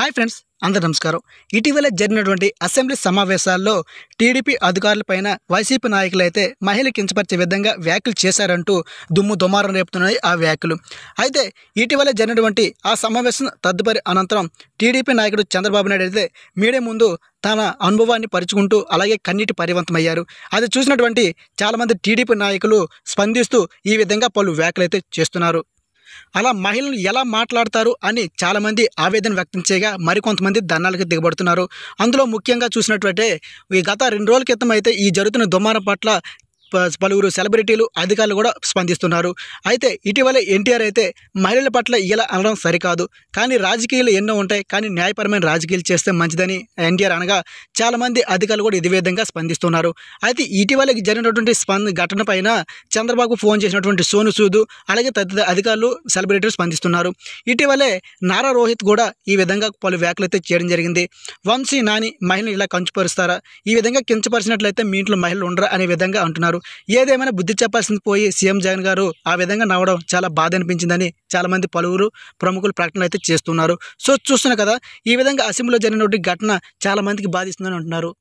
hi friends అందరు నమస్కారం ఇటీవల జరిగినటువంటి అసెంబ్లీ సమావేశాల్లో టీడీపీ అధికారులపైన వైసీపీ నాయకులైతే మహిళ కించపరిచే విధంగా వ్యాఖ్యలు చేశారంటూ దుమ్ము దుమారం రేపుతున్నాయి ఆ వ్యాఖ్యలు అయితే ఇటీవల జరిగినటువంటి ఆ సమావేశం తదుపరి అనంతరం టీడీపీ నాయకుడు చంద్రబాబు నాయుడు అయితే మీడియా ముందు తన అనుభవాన్ని పరుచుకుంటూ అలాగే కన్నీటి పరివంతమయ్యారు అది చూసినటువంటి చాలామంది టీడీపీ నాయకులు స్పందిస్తూ ఈ విధంగా పలు వ్యాఖ్యలు అయితే చేస్తున్నారు అలా మహిళలు ఎలా మాట్లాడతారు అని చాలామంది ఆవేదన వ్యక్తం చేయగా మరికొంతమంది దండాలకు దిగబడుతున్నారు అందులో ముఖ్యంగా చూసినట్లయితే ఈ గత రెండు రోజుల క్రితం అయితే ఈ జరుగుతున్న దుమారం పట్ల పలువురు సెలబ్రిటీలు అధికారులు కూడా స్పందిస్తున్నారు అయితే ఇటీవల ఎన్టీఆర్ అయితే మహిళల పట్ల ఇలా అనడం సరికాదు కానీ రాజకీయాలు ఎన్నో ఉంటాయి కానీ న్యాయపరమైన రాజకీయాలు చేస్తే మంచిదని ఎన్టీఆర్ అనగా చాలామంది అధికారులు కూడా ఇదే విధంగా స్పందిస్తున్నారు అయితే ఇటీవల జరిగినటువంటి స్పంద ఘటన పైన చంద్రబాబు ఫోన్ చేసినటువంటి సోను సూదు అలాగే తదితర అధికారులు సెలబ్రిటీలు స్పందిస్తున్నారు ఇటీవలే నారా రోహిత్ కూడా ఈ విధంగా పలు వ్యాఖ్యలు అయితే చేయడం జరిగింది వంశీ నాని మహిళలు ఇలా కంచుపరుస్తారా ఈ విధంగా కించపరిచినట్లయితే మీ ఇంట్లో మహిళలు ఉండరా అనే విధంగా అంటున్నారు ఏదేమైనా బుద్ధి చెప్పాల్సింది పోయి సీఎం జగన్ గారు ఆ విధంగా నవ్వడం చాలా బాధ అనిపించిందని చాలామంది పలువురు ప్రముఖులు ప్రకటనలు అయితే చేస్తున్నారు సో చూస్తున్నా కదా ఈ విధంగా అసెంబ్లీలో జరిగినటువంటి ఘటన చాలామందికి బాధిస్తుందని అంటున్నారు